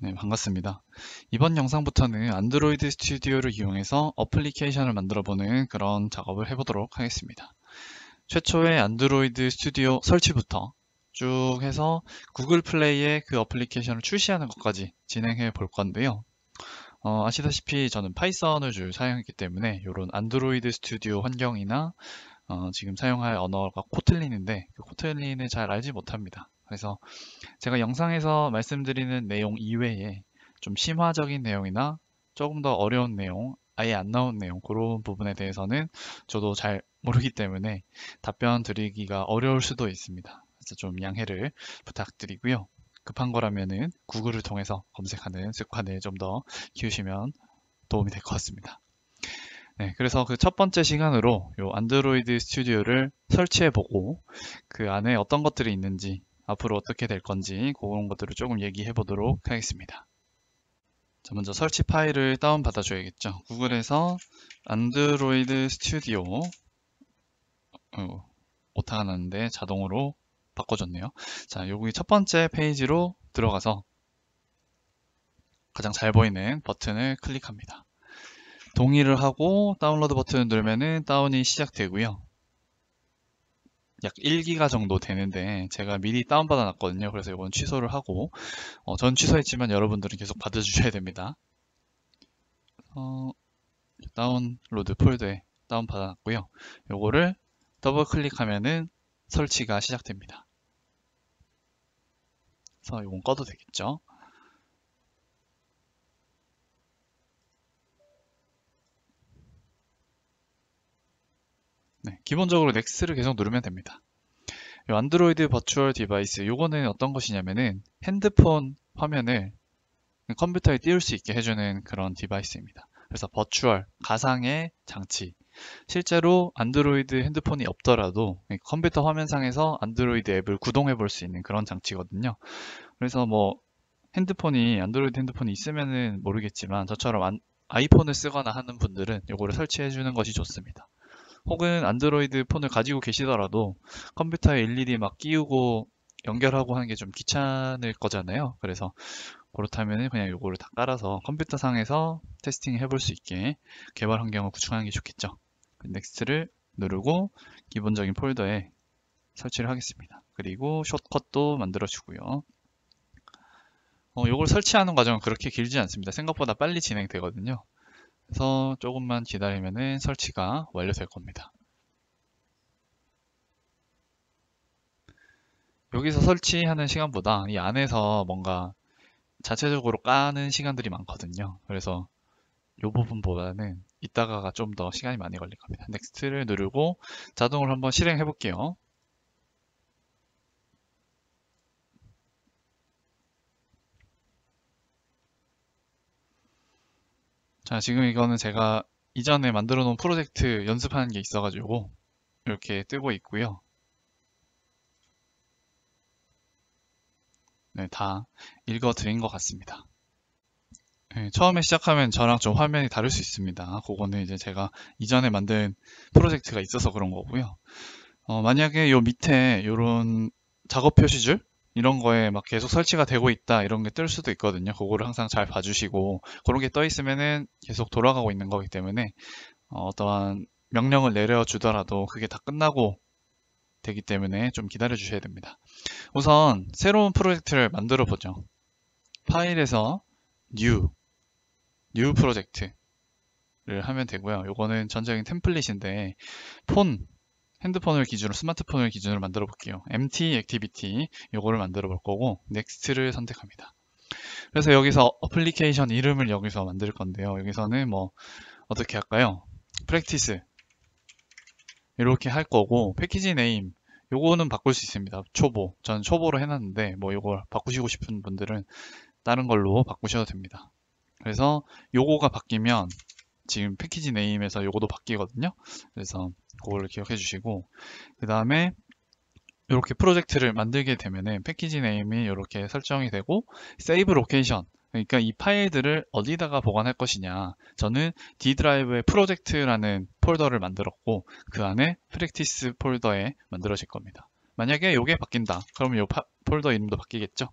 네, 반갑습니다. 이번 영상부터는 안드로이드 스튜디오를 이용해서 어플리케이션을 만들어보는 그런 작업을 해보도록 하겠습니다. 최초의 안드로이드 스튜디오 설치부터 쭉 해서 구글 플레이에 그 어플리케이션을 출시하는 것까지 진행해 볼 건데요. 어, 아시다시피 저는 파이썬을 주 사용했기 때문에 이런 안드로이드 스튜디오 환경이나 어, 지금 사용할 언어가 코틀린인데 그 코틀린을 잘 알지 못합니다. 그래서 제가 영상에서 말씀드리는 내용 이외에 좀 심화적인 내용이나 조금 더 어려운 내용, 아예 안 나온 내용 그런 부분에 대해서는 저도 잘 모르기 때문에 답변 드리기가 어려울 수도 있습니다. 그래서 좀 양해를 부탁드리고요. 급한 거라면은 구글을 통해서 검색하는 습관을 좀 더 키우시면 도움이 될 것 같습니다. 네, 그래서 그 첫 번째 시간으로 요 안드로이드 스튜디오를 설치해 보고 그 안에 어떤 것들이 있는지 앞으로 어떻게 될 건지 그런 것들을 조금 얘기해 보도록 하겠습니다. 자, 먼저 설치 파일을 다운받아 줘야겠죠. 구글에서 안드로이드 스튜디오 어, 오타가 났는데 자동으로 바꿔줬네요. 자, 여기 첫 번째 페이지로 들어가서 가장 잘 보이는 버튼을 클릭합니다. 동의를 하고 다운로드 버튼을 누르면 다운이 시작되고요. 약 1기가 정도 되는데 제가 미리 다운받아 놨거든요 그래서 이건 취소를 하고 어, 전 취소했지만 여러분들은 계속 받아 주셔야 됩니다 어, 다운로드 폴더에 다운받아 놨고요 요거를 더블 클릭하면은 설치가 시작됩니다 그래서 이건 꺼도 되겠죠 기본적으로 넥스를 계속 누르면 됩니다. 이 안드로이드 버추얼 디바이스 요거는 어떤 것이냐면은 핸드폰 화면을 컴퓨터에 띄울 수 있게 해주는 그런 디바이스입니다. 그래서 버추얼, 가상의 장치. 실제로 안드로이드 핸드폰이 없더라도 컴퓨터 화면상에서 안드로이드 앱을 구동해 볼 수 있는 그런 장치거든요. 그래서 뭐 핸드폰이 안드로이드 핸드폰이 있으면은 모르겠지만 저처럼 아이폰을 쓰거나 하는 분들은 이거를 설치해 주는 것이 좋습니다. 혹은 안드로이드 폰을 가지고 계시더라도 컴퓨터에 일일이 막 끼우고 연결하고 하는 게 좀 귀찮을 거잖아요. 그래서 그렇다면 그냥 요거를 다 깔아서 컴퓨터상에서 테스팅 해볼 수 있게 개발 환경을 구축하는 게 좋겠죠. 넥스트를 누르고 기본적인 폴더에 설치를 하겠습니다. 그리고 숏컷도 만들어주고요. 어, 요걸 설치하는 과정은 그렇게 길지 않습니다. 생각보다 빨리 진행되거든요. 그래서 조금만 기다리면 설치가 완료될 겁니다. 여기서 설치하는 시간보다 이 안에서 뭔가 자체적으로 까는 시간들이 많거든요. 그래서 이 부분보다는 이따가가 좀 더 시간이 많이 걸릴 겁니다. 넥스트를 누르고 자동으로 한번 실행해 볼게요. 자 지금 이거는 제가 이전에 만들어 놓은 프로젝트 연습하는 게 있어 가지고 이렇게 뜨고 있고요 네, 다 읽어 드린 것 같습니다 네, 처음에 시작하면 저랑 좀 화면이 다를 수 있습니다 그거는 이제 제가 이전에 만든 프로젝트가 있어서 그런 거고요 어, 만약에 요 밑에 요런 작업 표시줄 이런 거에 막 계속 설치가 되고 있다 이런 게 뜰 수도 있거든요. 그거를 항상 잘 봐주시고 그런 게 떠 있으면은 계속 돌아가고 있는 거기 때문에 어, 어떠한 명령을 내려주더라도 그게 다 끝나고 되기 때문에 좀 기다려 주셔야 됩니다. 우선 새로운 프로젝트를 만들어 보죠. 파일에서 new new 프로젝트를 하면 되고요. 요거는 전적인 템플릿인데 폰 핸드폰을 기준으로 스마트폰을 기준으로 만들어 볼게요 MT 액티비티 요거를 만들어 볼 거고 n e x t 를 선택합니다 그래서 여기서 어플리케이션 이름을 여기서 만들 건데요 여기서는 뭐 어떻게 할까요 프랙티스 이렇게 할 거고 패키지 네임 요거는 바꿀 수 있습니다 초보 저는 초보로 해놨는데 뭐 요걸 바꾸시고 싶은 분들은 다른 걸로 바꾸셔도 됩니다 그래서 요거가 바뀌면 지금 패키지 네임에서 요거도 바뀌거든요. 그래서 그걸 기억해 주시고 그 다음에 이렇게 프로젝트를 만들게 되면은 패키지 네임이 이렇게 설정이 되고 세이브 로케이션 그러니까 이 파일들을 어디다가 보관할 것이냐 저는 D 드라이브의 프로젝트라는 폴더를 만들었고 그 안에 프랙티스 폴더에 만들어질 겁니다 만약에 이게 바뀐다 그러면 이 폴더 이름도 바뀌겠죠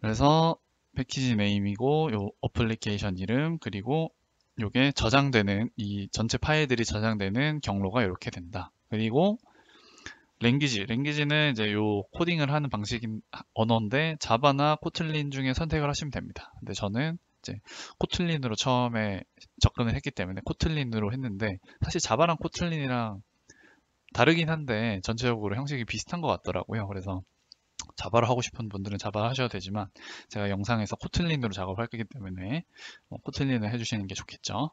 그래서 패키지 네임이고 요 어플리케이션 이름 그리고 요게 저장되는 이 전체 파일들이 저장되는 경로가 이렇게 된다. 그리고 랭귀지, 랭귀지는 이제 요 코딩을 하는 방식인 언어인데 자바나 코틀린 중에 선택을 하시면 됩니다. 근데 저는 이제 코틀린으로 처음에 접근을 했기 때문에 코틀린으로 했는데 사실 자바랑 코틀린이랑 다르긴 한데 전체적으로 형식이 비슷한 것 같더라고요. 그래서 자바를 하고 싶은 분들은 자바 를 하셔도 되지만 제가 영상에서 코틀린으로 작업할 거기 때문에 뭐 코틀린을 해주시는 게 좋겠죠.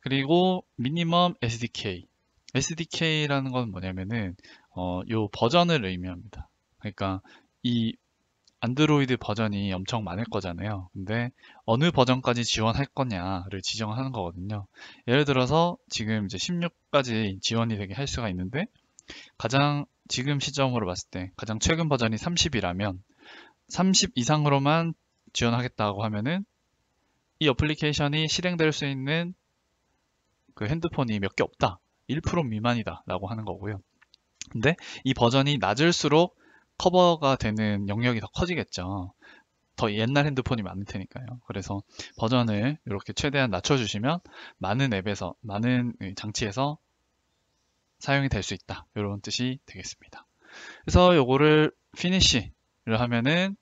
그리고 미니멈 SDK SDK라는 건 뭐냐면은 어, 요 버전을 의미합니다. 그러니까 이 안드로이드 버전이 엄청 많을 거잖아요. 근데 어느 버전까지 지원할 거냐를 지정하는 거거든요. 예를 들어서 지금 이제 16까지 지원이 되게 할 수가 있는데 가장 지금 시점으로 봤을 때 가장 최근 버전이 30이라면 30 이상으로만 지원하겠다고 하면은 이 어플리케이션이 실행될 수 있는 그 핸드폰이 몇 개 없다. 1% 미만이다. 라고 하는 거고요. 근데 이 버전이 낮을수록 커버가 되는 영역이 더 커지겠죠. 더 옛날 핸드폰이 많을 테니까요. 그래서 버전을 이렇게 최대한 낮춰주시면 많은 앱에서, 많은 장치에서 사용이 될 수 있다. 이런 뜻이 되겠습니다. 그래서 요거를 f i n i s h 를 하면은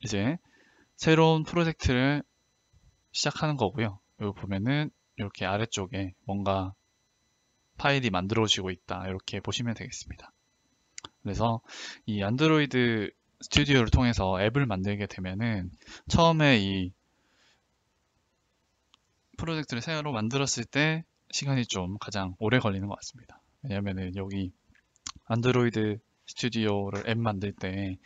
이제 새로운 프로젝트를 시작하는 거고요. 여기 보면은 이렇게 아래쪽에 뭔가 파일이 만들어지고 있다. 이렇게 보시면 되겠습니다. 그래서 이 안드로이드 스튜디오를 통해서 앱을 만들게 되면은 처음에 이 프로젝트를 새로 만들었을 때 시간이 좀 가장 오래 걸리는 것 같습니다. 왜냐면은 여기 안드로이드 스튜디오를 앱 만들 때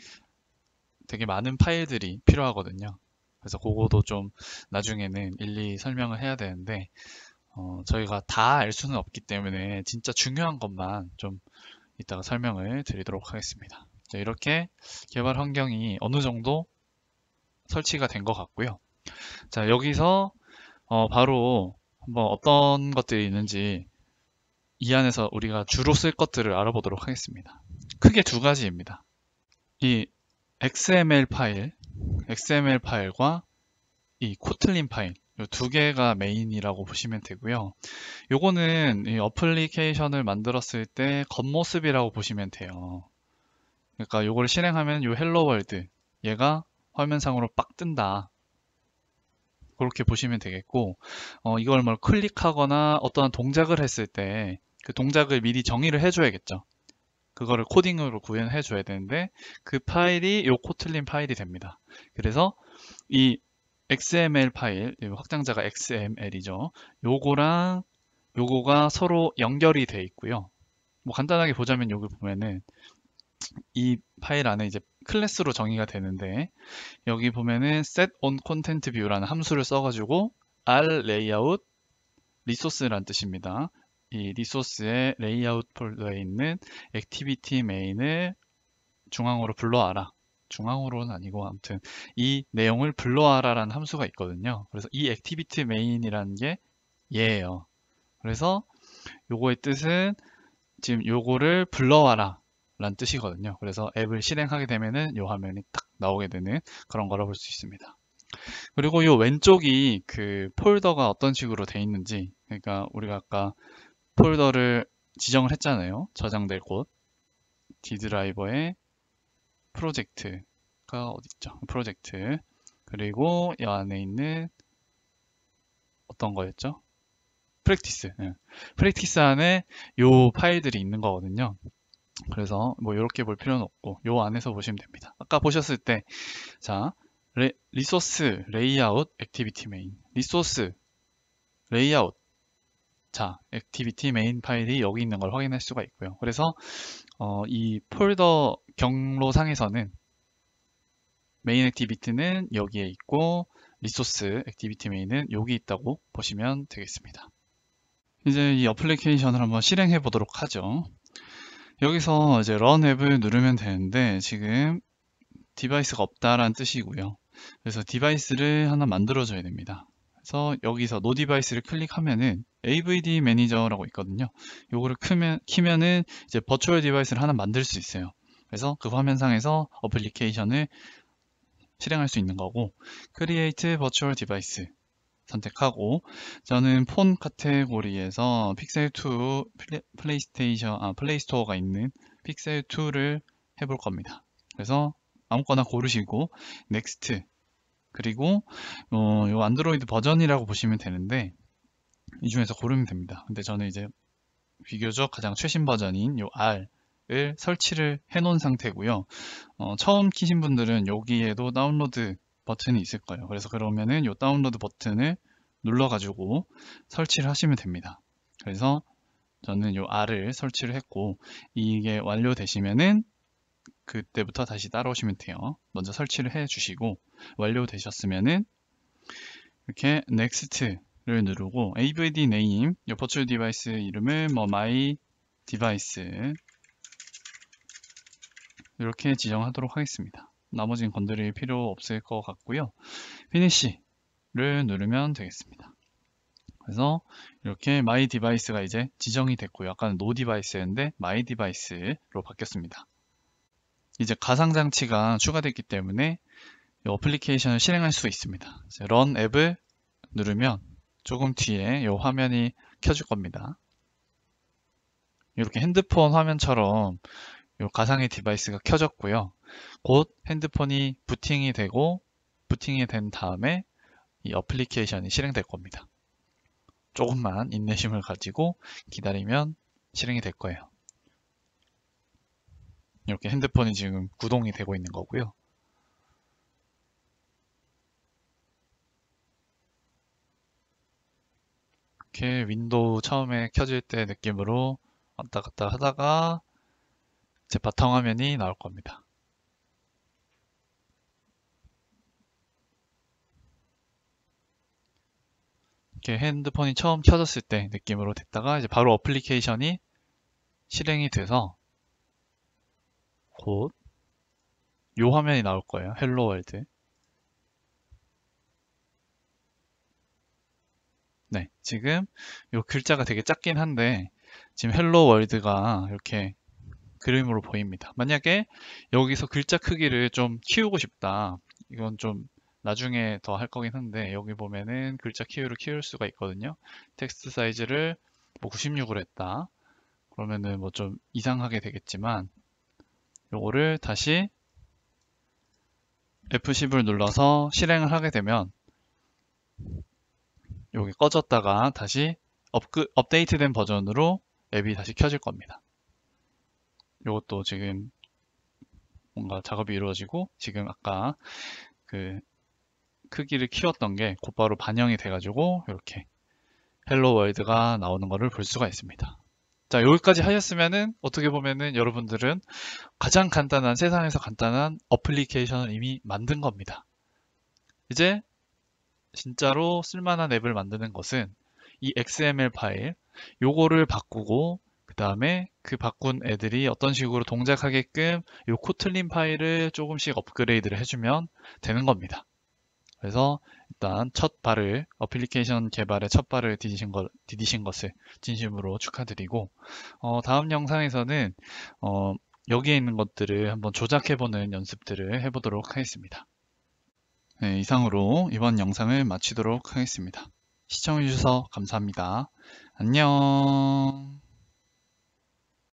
되게 많은 파일들이 필요하거든요. 그래서 그거도 좀 나중에는 일일이 설명을 해야 되는데 어, 저희가 다 알 수는 없기 때문에 진짜 중요한 것만 좀 이따가 설명을 드리도록 하겠습니다. 자, 이렇게 개발 환경이 어느 정도 설치가 된 것 같고요. 자 여기서 어, 바로 한번 어떤 것들이 있는지 이 안에서 우리가 주로 쓸 것들을 알아보도록 하겠습니다. 크게 두 가지입니다. 이 XML 파일, XML 파일과 이 코틀린 파일 두 개가 메인이라고 보시면 되고요. 요거는 어플리케이션을 만들었을 때 겉모습이라고 보시면 돼요. 그러니까 요걸 실행하면 요 헬로월드 얘가 화면상으로 빡 뜬다. 그렇게 보시면 되겠고 어, 이걸 뭘 클릭하거나 어떠한 동작을 했을 때그 동작을 미리 정의를 해줘야겠죠. 그거를 코딩으로 구현해 줘야 되는데 그 파일이 요 코틀린 파일이 됩니다. 그래서 이 XML 파일, 확장자가 XML이죠. 요거랑 요거가 서로 연결이 돼 있고요. 뭐 간단하게 보자면 여기 보면은 이 파일 안에 이제 클래스로 정의가 되는데 여기 보면은 set on content view라는 함수를 써가지고 r layout resource란 뜻입니다. 이 리소스의 레이아웃 폴더에 있는 액티비티 메인을 중앙으로 불러와라 중앙으로는 아니고 아무튼 이 내용을 불러와라 라는 함수가 있거든요 그래서 이 액티비티 메인이라는 게 얘예요 그래서 요거의 뜻은 지금 요거를 불러와라 라는 뜻이거든요 그래서 앱을 실행하게 되면은 요 화면이 딱 나오게 되는 그런 거라 볼수 있습니다 그리고 요 왼쪽이 그 폴더가 어떤 식으로 돼 있는지 그러니까 우리가 아까 폴더를 지정을 했잖아요. 저장될 곳. 디 드라이버에 프로젝트가 어디있죠 프로젝트. 그리고 이 안에 있는 어떤 거였죠? 프랙티스. 네. 프랙티스 안에 요 파일들이 있는 거거든요. 그래서 뭐 이렇게 볼 필요는 없고 요 안에서 보시면 됩니다. 아까 보셨을 때 자, 리소스 레이아웃 액티비티 메인. 리소스 레이아웃 자, a c t i 메인 파일이 여기 있는 걸 확인할 수가 있고요. 그래서 어, 이 폴더 경로 상에서는 메인 액티비티는 여기에 있고 리소스 액티비티 메인은 여기 있다고 보시면 되겠습니다. 이제 이 어플리케이션을 한번 실행해 보도록 하죠. 여기서 이제 run 앱을 누르면 되는데 지금 디바이스가 없다라는 뜻이고요. 그래서 디바이스를 하나 만들어 줘야 됩니다. 그래서 여기서 노 디바이스를 클릭하면은 AVD 매니저라고 있거든요. 요거를 키면, 키면은 이제 버추얼 디바이스를 하나 만들 수 있어요. 그래서 그 화면상에서 어플리케이션을 실행할 수 있는 거고 크리에이트 버추얼 디바이스 선택하고 저는 폰 카테고리에서 픽셀2 플레, 플레이스테이션 아 플레이스토어가 있는 픽셀2를 해볼 겁니다. 그래서 아무거나 고르시고 넥스트 그리고 어, 요 안드로이드 버전이라고 보시면 되는데 이 중에서 고르면 됩니다. 근데 저는 이제 비교적 가장 최신 버전인 요 R을 설치를 해 놓은 상태고요. 어, 처음 키신 분들은 여기에도 다운로드 버튼이 있을 거예요. 그래서 그러면은 요 다운로드 버튼을 눌러 가지고 설치를 하시면 됩니다. 그래서 저는 요 R을 설치를 했고 이게 완료되시면은 그때부터 다시 따라오시면 돼요. 먼저 설치를 해 주시고 완료되셨으면은 이렇게 next를 누르고 avd name 여포출 디바이스 이름을 뭐 my Device 이렇게 지정하도록 하겠습니다. 나머지는 건드릴 필요 없을 것 같고요. f i n i s h 를 누르면 되겠습니다. 그래서 이렇게 my 디바이스가 이제 지정이 됐고요. 아까는 no 디바이스였는데 my 디바이스로 바뀌었습니다. 이제 가상장치가 추가됐기 때문에 이 어플리케이션을 실행할 수 있습니다. 런 앱을 누르면 조금 뒤에 이 화면이 켜질 겁니다. 이렇게 핸드폰 화면처럼 이 가상의 디바이스가 켜졌고요. 곧 핸드폰이 부팅이 되고 부팅이 된 다음에 이 어플리케이션이 실행될 겁니다. 조금만 인내심을 가지고 기다리면 실행이 될 거예요. 이렇게 핸드폰이 지금 구동이 되고 있는 거고요. 이렇게 윈도우 처음에 켜질 때 느낌으로 왔다 갔다 하다가 제 바탕화면이 나올 겁니다. 이렇게 핸드폰이 처음 켜졌을 때 느낌으로 됐다가 이제 바로 어플리케이션이 실행이 돼서 곧요 화면이 나올 거예요. 헬로 월드. 네, 지금 요 글자가 되게 작긴 한데 지금 헬로 월드가 이렇게 그림으로 보입니다. 만약에 여기서 글자 크기를 좀 키우고 싶다. 이건 좀 나중에 더 할 거긴 한데 여기 보면은 글자 키우를 키울 수가 있거든요. 텍스트 사이즈를 뭐 96으로 했다. 그러면은 뭐 좀 이상하게 되겠지만 요거를 다시 F10을 눌러서 실행을 하게 되면 여기 꺼졌다가 다시 업그, 업데이트된 버전으로 앱이 다시 켜질 겁니다. 이것도 지금 뭔가 작업이 이루어지고 지금 아까 그 크기를 키웠던 게 곧바로 반영이 돼가지고 이렇게 헬로 월드가 나오는 것을 볼 수가 있습니다. 자, 여기까지 하셨으면은 어떻게 보면은 여러분들은 가장 간단한 세상에서 간단한 어플리케이션을 이미 만든 겁니다. 이제 진짜로 쓸만한 앱을 만드는 것은 이 XML 파일 요거를 바꾸고 그 다음에 그 바꾼 애들이 어떤 식으로 동작하게끔 요 코틀린 파일을 조금씩 업그레이드를 해주면 되는 겁니다. 그래서 일단 첫 발을 어플리케이션 개발의 첫 발을 디디신, 걸, 디디신 것을 진심으로 축하드리고 어, 다음 영상에서는 어, 여기에 있는 것들을 한번 조작해보는 연습들을 해보도록 하겠습니다. 네, 이상으로 이번 영상을 마치도록 하겠습니다. 시청해주셔서 감사합니다. 안녕